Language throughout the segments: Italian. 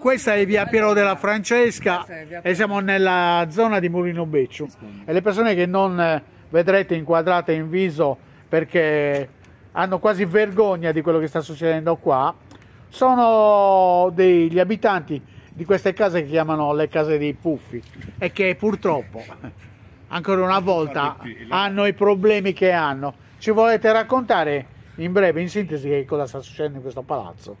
Questa è via Piero della Francesca e siamo nella zona di Mulino Becciu e le persone che non eh, vedrete inquadrate in viso perché hanno quasi vergogna di quello che sta succedendo qua sono degli abitanti di queste case che chiamano le case dei puffi e che purtroppo ancora una volta hanno i problemi che hanno ci volete raccontare in breve in sintesi che cosa sta succedendo in questo palazzo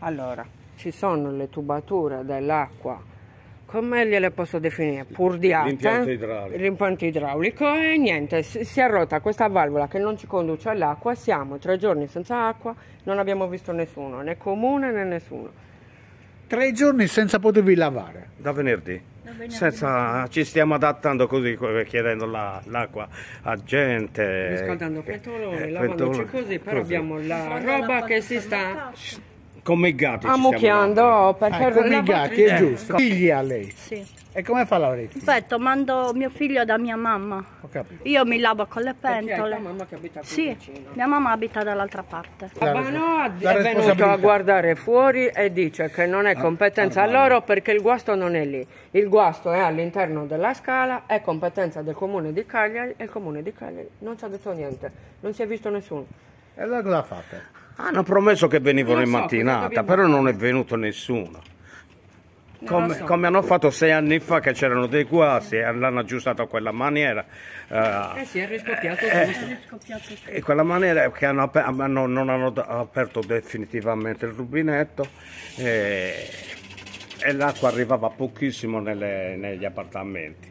allora ci sono le tubature dell'acqua, come gliele posso definire? Pur di L'impianto idraulico. L'impianto idraulico e niente, si è rotta questa valvola che non ci conduce all'acqua, siamo tre giorni senza acqua, non abbiamo visto nessuno, né comune né nessuno. Tre giorni senza potervi lavare? Da venerdì. Da venerdì. Senza, ci stiamo adattando così, chiedendo l'acqua la, a gente. Riscaldando pentoloni, eh, lavandoci pentolone. così, però così. abbiamo la roba che si sta... Come gatti Ammucchiando perché... Ah, come i gatti, ah, è giusto. Figlia lei? Sì. E come fa Lauretti? Perfetto, mando mio figlio da mia mamma. Ho capito. Io mi lavo con le pentole. Perché mamma che abita qui Sì, vicino. mia mamma abita dall'altra parte. La, ma no, la è venuto a guardare fuori e dice che non è ah, competenza ah, loro perché il guasto non è lì. Il guasto è all'interno della scala, è competenza del comune di Cagliari e il comune di Cagliari non ci ha detto niente, non si è visto nessuno. E allora cosa ha fatto? Hanno promesso che venivano in mattinata, però non è venuto nessuno. Come, so. come, hanno fatto sei anni fa che c'erano dei guasi e l'hanno aggiustato a quella maniera eh, eh si è riscoppiato, eh, eh, in quella maniera che hanno, hanno, non hanno aperto definitivamente il rubinetto e, eh, e l'acqua arrivava pochissimo nelle, negli appartamenti